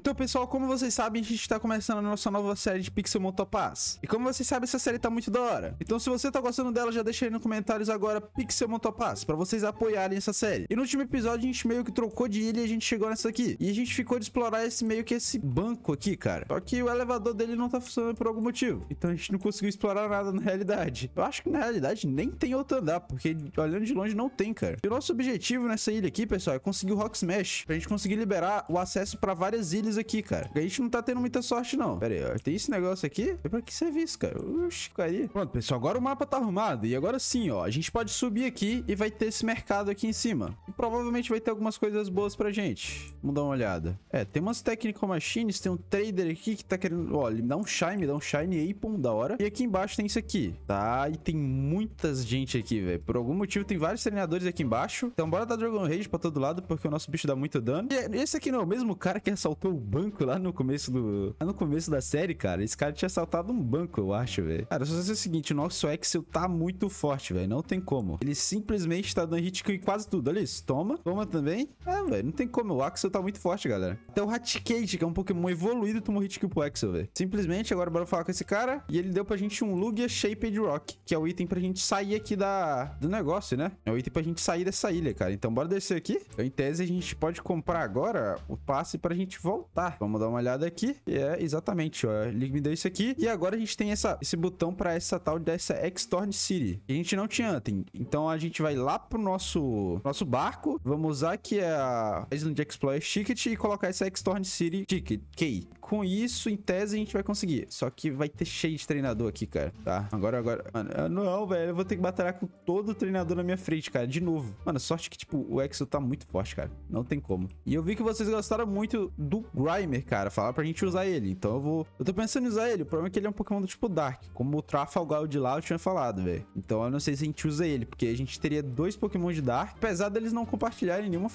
Então, pessoal, como vocês sabem, a gente está começando a nossa nova série de Pixel Motopass. E como vocês sabem, essa série tá muito da hora. Então, se você tá gostando dela, já deixa aí nos comentários agora Pixel Motopass, para vocês apoiarem essa série. E no último episódio, a gente meio que trocou de ilha e a gente chegou nessa aqui. E a gente ficou de explorar esse meio que esse banco aqui, cara. Só que o elevador dele não tá funcionando por algum motivo. Então, a gente não conseguiu explorar nada na realidade. Eu acho que na realidade nem tem outro andar, porque olhando de longe não tem, cara. E o nosso objetivo nessa ilha aqui, pessoal, é conseguir o Rock Smash, pra gente conseguir liberar o acesso para várias ilhas aqui, cara. A gente não tá tendo muita sorte, não. Pera aí, ó. Tem esse negócio aqui? É pra que serviço, cara? Oxi, caí. Pronto, pessoal. Agora o mapa tá arrumado. E agora sim, ó. A gente pode subir aqui e vai ter esse mercado aqui em cima. E provavelmente vai ter algumas coisas boas pra gente. Vamos dar uma olhada. É, tem umas Technical Machines. Tem um trader aqui que tá querendo... Ó, ele me dá um Shine, me dá um Shine Apon da hora. E aqui embaixo tem isso aqui, tá? E tem muitas gente aqui, velho. Por algum motivo tem vários treinadores aqui embaixo. Então bora dar Dragon Rage pra todo lado, porque o nosso bicho dá muito dano. E é, esse aqui não é o mesmo cara que assaltou banco lá no começo do. Lá no começo da série, cara. Esse cara tinha assaltado um banco, eu acho, velho. Cara, só é o seguinte: o nosso Axel tá muito forte, velho. Não tem como. Ele simplesmente tá dando hit em quase tudo. Olha isso. Toma. Toma também. Ah, velho. Não tem como. O Axel tá muito forte, galera. Até o Hatcade, que é um Pokémon evoluído, tomou hit kill pro Axel, velho. Simplesmente, agora bora falar com esse cara. E ele deu pra gente um Lugia Shaped Rock, que é o item pra gente sair aqui da... do negócio, né? É o item pra gente sair dessa ilha, cara. Então bora descer aqui. Então, em tese, a gente pode comprar agora o passe pra gente voltar tá Vamos dar uma olhada aqui. E é exatamente, ó. Ele me deu isso aqui. E agora a gente tem essa, esse botão para essa tal dessa Extorn City. Que a gente não tinha antes. Então a gente vai lá pro nosso, nosso barco. Vamos usar aqui é a Island Explorer Ticket e colocar essa Extorn City Ticket. Key. Com isso, em tese, a gente vai conseguir. Só que vai ter cheio de treinador aqui, cara. Tá? Agora, agora. Mano, não, velho. Eu vou ter que batalhar com todo o treinador na minha frente, cara. De novo. Mano, sorte que, tipo, o Exo tá muito forte, cara. Não tem como. E eu vi que vocês gostaram muito do Grimer, cara. falar pra gente usar ele. Então eu vou. Eu tô pensando em usar ele. O problema é que ele é um Pokémon do tipo Dark. Como o Trafalgar de lá eu tinha falado, velho. Então eu não sei se a gente usa ele, porque a gente teria dois Pokémon de Dark, apesar deles não compartilharem nenhuma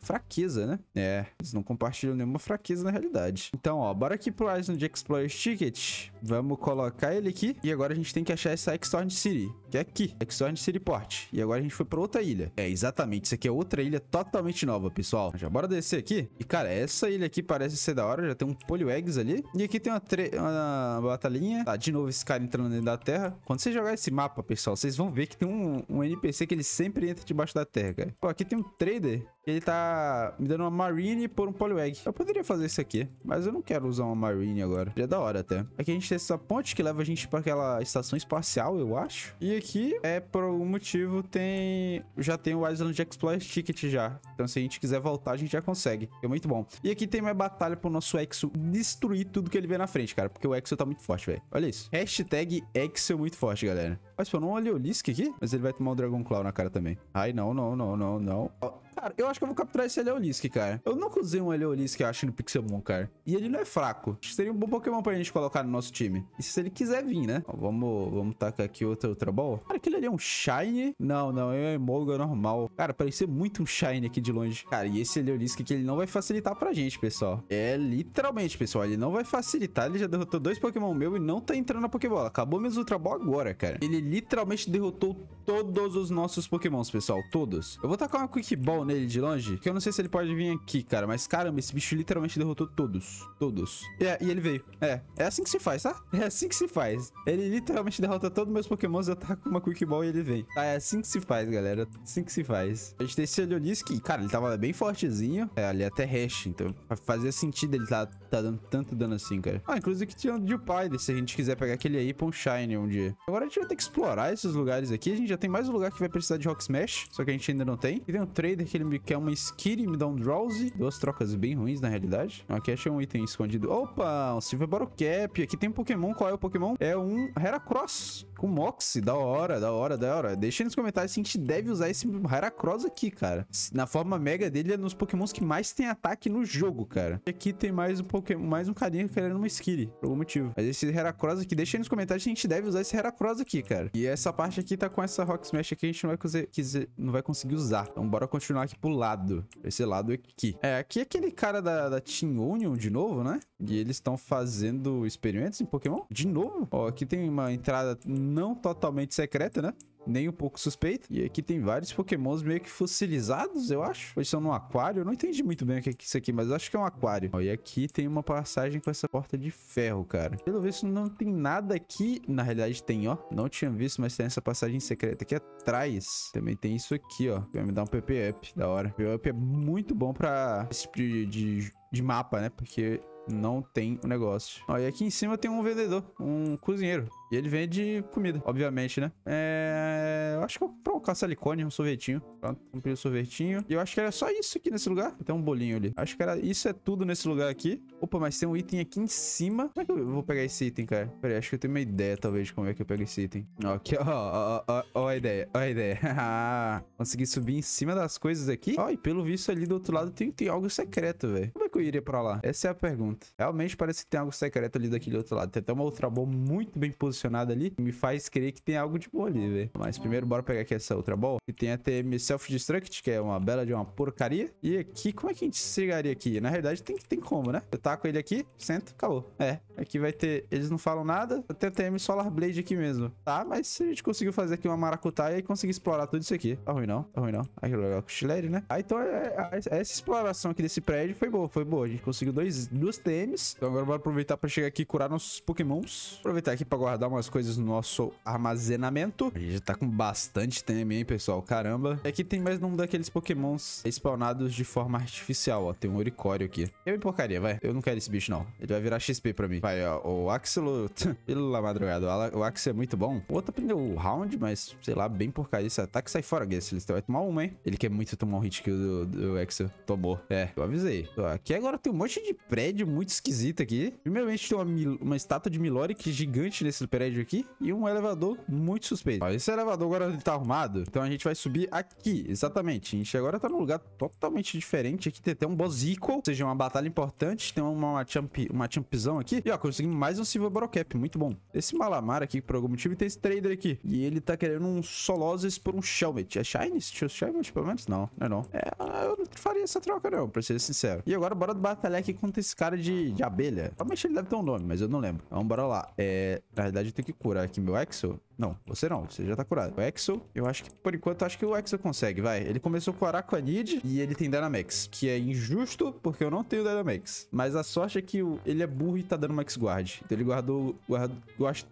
fraqueza, né? É, eles não compartilham nenhuma fraqueza na realidade. Então, ó, bora aqui pro Island Explorer's Ticket. Vamos colocar ele aqui. E agora a gente tem que achar essa Exorn City, que é aqui. Exorn City Port. E agora a gente foi pra outra ilha. É, exatamente. Isso aqui é outra ilha totalmente nova, pessoal. Já bora descer aqui. E, cara, essa ilha aqui parece de ser da hora. Já tem um polio eggs ali. E aqui tem uma, uma batalhinha. Tá, de novo esse cara entrando dentro da terra. Quando você jogar esse mapa, pessoal, vocês vão ver que tem um, um NPC que ele sempre entra debaixo da terra, cara. Pô, aqui tem um trader. Ele tá me dando uma Marine por um Poliwag. Eu poderia fazer isso aqui, mas eu não quero usar uma Marine agora. Já é da hora até. Aqui a gente tem essa ponte que leva a gente pra aquela estação espacial, eu acho. E aqui, é por algum motivo, tem... Já tem o Island Explorer Ticket já. Então se a gente quiser voltar, a gente já consegue. É muito bom. E aqui tem mais batalha batalha pro nosso Exo destruir tudo que ele vê na frente, cara. Porque o Exo tá muito forte, velho. Olha isso. Hashtag Exo muito forte, galera. Mas se eu não olhei o Lisk aqui? Mas ele vai tomar o Dragon Claw na cara também. Ai, não, não, não, não, não. Cara, eu acho que eu vou capturar esse Eleolisk, cara. Eu nunca usei um Eleolisk, eu acho, no Pixelmon, cara. E ele não é fraco. Acho que seria um bom Pokémon pra gente colocar no nosso time. E se ele quiser vir, né? Ó, vamos, vamos tacar aqui outra, Ultra Ball. Cara, aquele ali é um Shine? Não, não, é um Emolga normal. Cara, parecia muito um Shine aqui de longe. Cara, e esse Eleolisk aqui, ele não vai facilitar pra gente, pessoal. É literalmente, pessoal, ele não vai facilitar. Ele já derrotou dois Pokémon meu e não tá entrando na Pokébola. Acabou minhas Ultra Ball agora, cara. Ele literalmente derrotou todos os nossos pokémons, pessoal. Todos. Eu vou tacar uma Quick Ball nele de longe, que eu não sei se ele pode vir aqui, cara. Mas, caramba, esse bicho literalmente derrotou todos. Todos. É, e ele veio. É, é assim que se faz, tá? É assim que se faz. Ele literalmente derrota todos os meus pokémons, eu taco uma Quick Ball e ele vem. Tá, é assim que se faz, galera. É assim que se faz. A gente tem esse Eleonis que, cara, ele tava bem fortezinho. É, ali é até hash, então fazia sentido ele tá, tá dando tanto dano assim, cara. Ah, inclusive que tinha o Dewpie, se a gente quiser pegar aquele aí pra um Shine um dia. Agora a gente vai ter que explorar esses lugares aqui. A gente já tem mais um lugar que vai precisar de Rock Smash, só que a gente ainda não tem. E tem um trader que ele me quer uma Skitty e me dá um Drowsy. Duas trocas bem ruins, na realidade. Aqui achei um item escondido. Opa, um Silver Bottle Cap. Aqui tem um Pokémon. Qual é o Pokémon? É um Heracross. O Moxie, da hora, da hora, da hora. Deixa aí nos comentários se a gente deve usar esse Heracross aqui, cara. Na forma mega dele é nos pokémons que mais tem ataque no jogo, cara. E aqui tem mais um pokémon, mais um carinha querendo uma skill, por algum motivo. Mas esse Heracross aqui, deixa aí nos comentários se a gente deve usar esse Heracross aqui, cara. E essa parte aqui tá com essa Rock Smash aqui, a gente não vai, quiser, não vai conseguir usar. Então bora continuar aqui pro lado. Esse lado aqui. É, aqui é aquele cara da, da Team Union de novo, né? E eles estão fazendo experimentos em Pokémon? De novo? Ó, aqui tem uma entrada não totalmente secreta, né? nem um pouco suspeito. E aqui tem vários pokémons meio que fossilizados, eu acho. pois são num aquário, eu não entendi muito bem o que é isso aqui, mas acho que é um aquário. Ó, e aqui tem uma passagem com essa porta de ferro, cara. Pelo visto não tem nada aqui, na realidade tem, ó. Não tinha visto, mas tem essa passagem secreta aqui atrás. Também tem isso aqui, ó. Vai me dar um PP Up, da hora. PP Up é muito bom pra esse tipo de, de, de mapa, né? Porque... Não tem o um negócio. Ó, e aqui em cima tem um vendedor, um cozinheiro. E ele vende comida, obviamente, né? É... Eu acho que eu vou comprar um caça-licone, um sorvetinho. Pronto, comprei o um sorvetinho. E eu acho que era só isso aqui nesse lugar. Tem um bolinho ali. Acho que era... Isso é tudo nesse lugar aqui. Opa, mas tem um item aqui em cima. Como é que eu vou pegar esse item, cara? Peraí, acho que eu tenho uma ideia, talvez, de como é que eu pego esse item. Ó, aqui, ó. Ó, ó, ó, ó a ideia. Ó a ideia. Consegui subir em cima das coisas aqui. Ó, e pelo visto ali do outro lado tem, tem algo secreto, velho. Como é que eu iria pra lá? Essa é a pergunta. Realmente parece que tem algo secreto ali daquele outro lado. Tem até uma outra bomba muito bem posicionada posicionada ali, me faz crer que tem algo de bom ali, velho. Mas primeiro, bora pegar aqui essa outra bola. E tem a TM Self-Destruct, que é uma bela de uma porcaria. E aqui, como é que a gente chegaria aqui? Na realidade, tem, tem como, né? Eu taco ele aqui, sento, acabou. É, aqui vai ter... Eles não falam nada. Eu tenho a TM Solar Blade aqui mesmo. Tá, mas a gente conseguiu fazer aqui uma maracutaia e conseguir explorar tudo isso aqui. Tá ruim não, tá ruim não. Aqui legal com chilere, né? Ah, então é, é, é, essa exploração aqui desse prédio foi boa, foi boa. A gente conseguiu dois, duas TMs. Então agora bora aproveitar pra chegar aqui e curar nossos pokémons. Aproveitar aqui pra guardar umas coisas no nosso armazenamento. A gente já tá com bastante TM, hein, pessoal? Caramba. É e aqui tem mais um daqueles pokémons spawnados de forma artificial, ó. Tem um Oricório aqui. Eu me porcaria, vai. Eu não quero esse bicho, não. Ele vai virar XP pra mim. Vai, ó. O Axelo... Pela madrugada. O Axel é muito bom. O outro aprendeu o Round, mas, sei lá, bem porcaria. Esse ataque sai fora, Gasselistão. Vai tomar uma, hein? Ele quer muito tomar um hit kill do, do Axel. Tomou. É, eu avisei. Ó, aqui agora tem um monte de prédio muito esquisito aqui. Primeiramente tem uma, uma estátua de Miloric gigante nesse prédio aqui e um elevador muito suspeito. Ó, esse elevador agora ele tá arrumado, então a gente vai subir aqui, exatamente. A gente agora tá num lugar totalmente diferente. Aqui tem até um boss equal, ou seja, uma batalha importante. Tem uma, uma, champ, uma champzão aqui. E ó, conseguimos mais um Silver Brocap, muito bom. Esse Malamar aqui, por algum motivo, tem esse Trader aqui. E ele tá querendo um Solozes por um Shelmet. É shiny? Shelmet, pelo menos? Não, não é não. É, eu não faria essa troca não, pra ser sincero. E agora bora batalhar aqui contra esse cara de, de abelha. Provavelmente ele deve ter um nome, mas eu não lembro. Então bora lá. É, na verdade verdade, eu que curar aqui meu Axel não, você não. Você já tá curado. O Exo, eu acho que por enquanto, acho que o Exo consegue, vai. Ele começou com Araquanid e ele tem Dynamax, que é injusto porque eu não tenho Dynamax. Mas a sorte é que ele é burro e tá dando Max Guard. Então ele guardou, guard,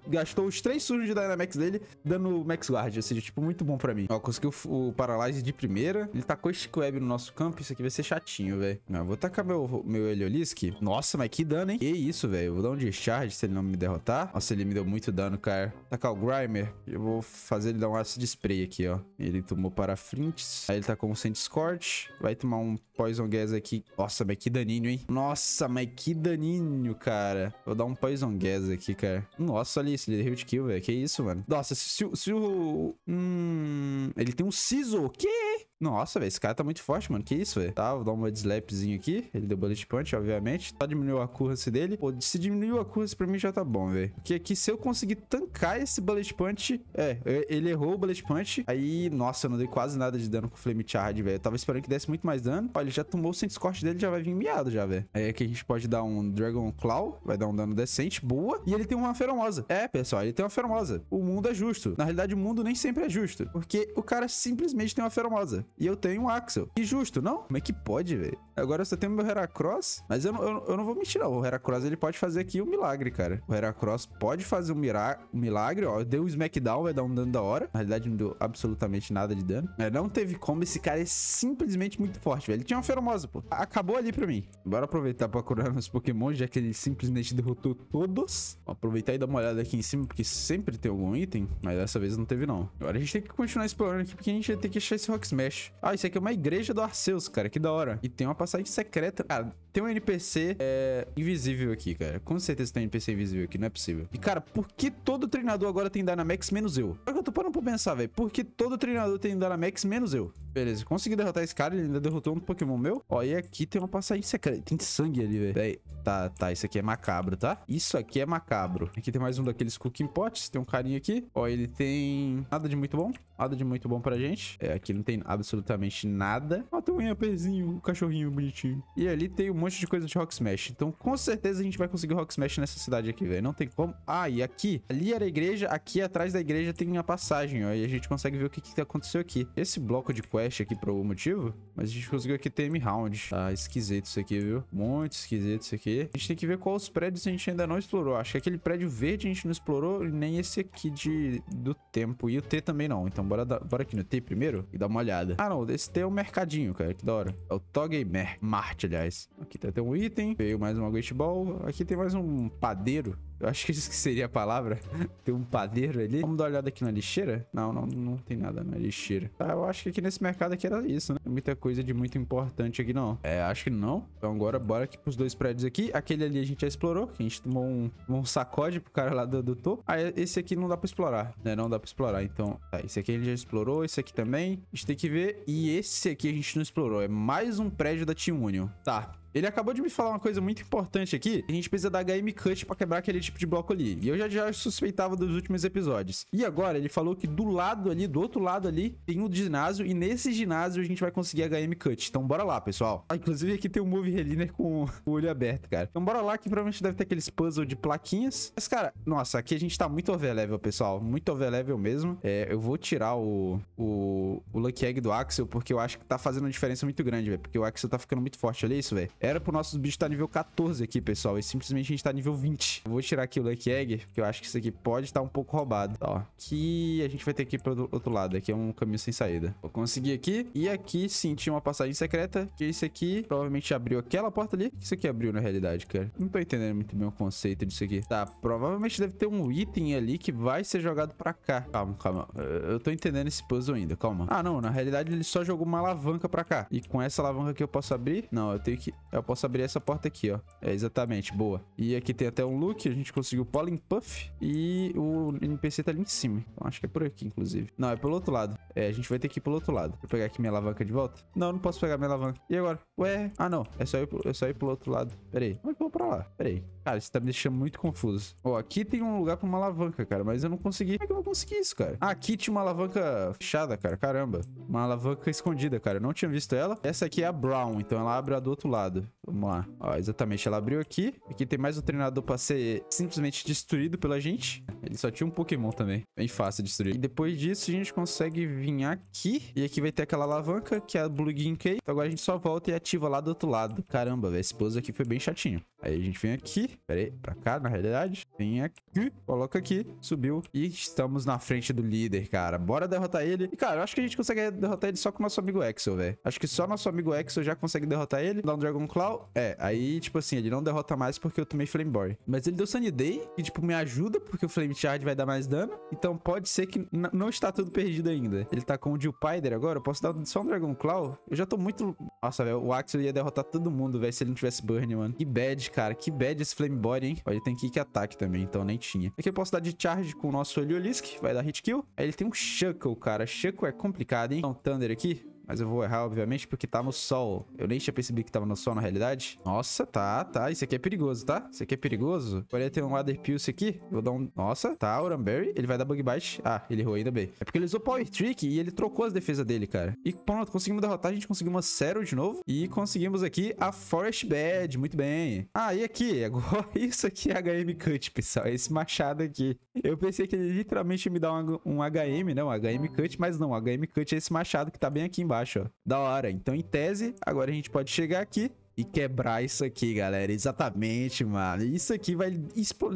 gastou os três surgos de Dynamax dele dando Max Guard. Ou seja, tipo, muito bom pra mim. Ó, conseguiu o Paralyze de primeira. Ele tacou tá Stick Web no nosso campo. Isso aqui vai ser chatinho, velho. Não, eu vou tacar meu, meu Eliolisk. Nossa, mas que dano, hein? Que isso, velho. Vou dar um discharge se ele não me derrotar. Nossa, ele me deu muito dano, cara. Tacar o Grimer Gamer. Eu vou fazer ele dar um ácido spray aqui, ó. Ele tomou parafrintes. Aí ele tá com o Sand Scorch. Vai tomar um Poison Gas aqui. Nossa, mas que daninho, hein? Nossa, mas que daninho, cara. Vou dar um Poison Gas aqui, cara. Nossa, olha isso. Ele deu é hit kill, velho. Que isso, mano. Nossa, se, se, se o... Hum... Ele tem um Sizzle. Que? Nossa, velho, esse cara tá muito forte, mano. Que isso, velho? Tá, vou dar um word slapzinho aqui. Ele deu bullet punch, obviamente. Só diminuiu a curse dele. Pô, se diminuiu a curse pra mim já tá bom, velho. Porque aqui, se eu conseguir tancar esse bullet punch... É, ele errou o bullet punch. Aí, nossa, eu não dei quase nada de dano com o flame charge, velho. Eu tava esperando que desse muito mais dano. Olha, ele já tomou o sem corte dele, já vai vir miado já, velho. Aí aqui a gente pode dar um dragon claw. Vai dar um dano decente, boa. E ele tem uma feromosa. É, pessoal, ele tem uma feromosa. O mundo é justo. Na realidade, o mundo nem sempre é justo. Porque o cara simplesmente tem uma feromosa. E eu tenho o Axel. justo não? Como é que pode, velho? Agora eu só tenho meu Heracross. Mas eu, eu, eu não vou mentir, não. O Heracross, ele pode fazer aqui um milagre, cara. O Heracross pode fazer um, mira um milagre, ó. Deu um smackdown, vai dar um dano da hora. Na realidade, não deu absolutamente nada de dano. É, não teve como. Esse cara é simplesmente muito forte, velho. Ele tinha uma feromosa, pô. Acabou ali pra mim. Bora aproveitar pra curar meus Pokémon, já que ele simplesmente derrotou todos. Vou aproveitar e dar uma olhada aqui em cima, porque sempre tem algum item. Mas dessa vez não teve, não. Agora a gente tem que continuar explorando aqui, porque a gente vai ter que achar esse Rock Smash. Ah, isso aqui é uma igreja do Arceus, cara. Que da hora. E tem uma passagem secreta. Cara, ah, tem um NPC é, invisível aqui, cara. Com certeza tem um NPC invisível aqui. Não é possível. E, cara, por que todo treinador agora tem Dynamax menos eu? Agora eu tô parando pra pensar, velho. Por que todo treinador tem Dynamax menos eu? Beleza, consegui derrotar esse cara, ele ainda derrotou um Pokémon meu. Ó, e aqui tem uma passagem secreta. Tem sangue ali, velho. Tá, tá, isso aqui é macabro, tá? Isso aqui é macabro. Aqui tem mais um daqueles cooking pots. Tem um carinha aqui. Ó, ele tem nada de muito bom. Nada de muito bom pra gente. É, aqui não tem absolutamente nada. Ó, tem um IAPzinho, um cachorrinho bonitinho. E ali tem um monte de coisa de Rock Smash. Então, com certeza, a gente vai conseguir Rock Smash nessa cidade aqui, velho. Não tem como. Ah, e aqui. Ali era a igreja. Aqui atrás da igreja tem uma passagem, ó. E a gente consegue ver o que, que aconteceu aqui. Esse bloco de quest quest aqui por algum motivo. Mas a gente conseguiu aqui TM Round. Tá esquisito isso aqui, viu? Muito esquisito isso aqui. A gente tem que ver quais prédios a gente ainda não explorou. Acho que aquele prédio verde a gente não explorou, nem esse aqui de, do tempo. E o T também não. Então bora, da, bora aqui no T primeiro e dar uma olhada. Ah, não. Esse T é o um mercadinho, cara. Que da hora. É o Togay Mart, aliás. Aqui tá até um item. Veio mais uma Great Ball. Aqui tem mais um padeiro. Eu acho que isso que seria a palavra. tem um padeiro ali. Vamos dar uma olhada aqui na lixeira? Não, não, não tem nada na lixeira. Tá, eu acho que aqui nesse mercado aqui era isso, né? Muita coisa de muito importante aqui, não. É, acho que não. Então agora bora aqui pros dois prédios aqui. Aquele ali a gente já explorou, que a gente tomou um, um sacode pro cara lá do, do topo. Aí ah, esse aqui não dá pra explorar, né? Não dá pra explorar. Então, tá, esse aqui a gente já explorou, esse aqui também. A gente tem que ver. E esse aqui a gente não explorou. É mais um prédio da Team Union. Tá, ele acabou de me falar uma coisa muito importante aqui. A gente precisa da HM Cut pra quebrar aquele tipo de bloco ali. E eu já, já suspeitava dos últimos episódios. E agora, ele falou que do lado ali, do outro lado ali, tem o um ginásio. E nesse ginásio a gente vai conseguir HM Cut. Então bora lá, pessoal. Ah, inclusive aqui tem um Move Reliner com o olho aberto, cara. Então bora lá que provavelmente deve ter aqueles puzzles de plaquinhas. Mas, cara, nossa, aqui a gente tá muito overlevel, pessoal. Muito overlevel mesmo. É, eu vou tirar o, o, o Lucky Egg do Axel porque eu acho que tá fazendo uma diferença muito grande, velho. Porque o Axel tá ficando muito forte. Olha isso, velho. Era pro nosso bicho estar tá nível 14 aqui, pessoal. E simplesmente a gente tá nível 20. Eu vou tirar aqui o Lucky Egg, porque eu acho que isso aqui pode estar tá um pouco roubado. ó. Que a gente vai ter que ir pro outro lado. Aqui é um caminho sem saída. Vou conseguir aqui. E aqui, sim, tinha uma passagem secreta. Que isso aqui provavelmente abriu aquela porta ali. Isso aqui abriu na realidade, cara. Não tô entendendo muito bem o conceito disso aqui. Tá, provavelmente deve ter um item ali que vai ser jogado pra cá. Calma, calma. Eu tô entendendo esse puzzle ainda, calma. Ah, não. Na realidade, ele só jogou uma alavanca pra cá. E com essa alavanca aqui eu posso abrir? Não, eu tenho que... Eu posso abrir essa porta aqui, ó. É, exatamente, boa. E aqui tem até um look, a gente conseguiu o Pollen Puff e o NPC tá ali em cima. Então acho que é por aqui, inclusive. Não, é pelo outro lado. É, a gente vai ter que ir pelo outro lado. Vou pegar aqui minha alavanca de volta. Não, não posso pegar minha alavanca. E agora? Ué? Ah, não. É só é ir, pro, é só ir pelo outro lado. Pera aí. Como é que eu vou pra lá? Pera aí. Cara, isso tá me deixando muito confuso. Ó, aqui tem um lugar pra uma alavanca, cara, mas eu não consegui. Como é que eu vou conseguir isso, cara? Ah, aqui tinha uma alavanca fechada, cara. Caramba. Uma alavanca escondida, cara. Eu não tinha visto ela. Essa aqui é a Brown, então ela abre a do outro lado. Vamos lá. Ó, exatamente. Ela abriu aqui. Aqui tem mais um treinador pra ser simplesmente destruído pela gente. Ele só tinha um Pokémon também. Bem fácil de destruir. E depois disso, a gente consegue vir aqui. E aqui vai ter aquela alavanca, que é a Blue Ginkei. Então agora a gente só volta e ativa lá do outro lado. Caramba, velho. Esse puzzle aqui foi bem chatinho. Aí a gente vem aqui. Pera aí, pra cá, na realidade. Vem aqui, coloca aqui, subiu. E estamos na frente do líder, cara. Bora derrotar ele. E, cara, eu acho que a gente consegue derrotar ele só com o nosso amigo Axel, velho. Acho que só nosso amigo Axel já consegue derrotar ele. Dá um Dragon Claw. É, aí, tipo assim, ele não derrota mais porque eu tomei Flame Boy. Mas ele deu Sunny Day, que, tipo, me ajuda, porque o Flame Charge vai dar mais dano. Então pode ser que não está tudo perdido ainda. Ele tá com o Jilpider agora. Eu posso dar só um Dragon Claw? Eu já tô muito... Nossa, velho, o Axel ia derrotar todo mundo, velho, se ele não tivesse Burn, mano. Que bad, cara. Que bad esse Flame Body, hein? Ele tem Kick ataque também, então nem tinha. Aqui eu posso dar de charge com o nosso Eliolisk, vai dar hit kill. Aí ele tem um Shuckle, cara. Shuckle é complicado, hein? Então Thunder aqui, mas eu vou errar, obviamente, porque tá no sol. Eu nem tinha percebido que tava no sol, na realidade. Nossa, tá, tá. Isso aqui é perigoso, tá? Isso aqui é perigoso. Poderia ter um Water Pulse aqui. Vou dar um... Nossa, tá, Oranberry. Ele vai dar Bug Bite. Ah, ele errou ainda bem. É porque ele usou Power Trick e ele trocou as defesas dele, cara. E pronto, conseguimos derrotar. A gente conseguiu uma Zero de novo. E conseguimos aqui a Forest Bed. Muito bem. Ah, e aqui? Agora isso aqui é HM Cut, pessoal. Esse machado aqui. Eu pensei que ele literalmente me dá um, um HM, né? Um HM Cut, mas não. HM Cut é esse machado que tá bem aqui embaixo embaixo, ó. Da hora. Então, em tese, agora a gente pode chegar aqui e quebrar isso aqui, galera. Exatamente, mano. Isso aqui vai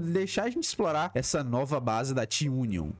deixar a gente explorar essa nova base da T-Union.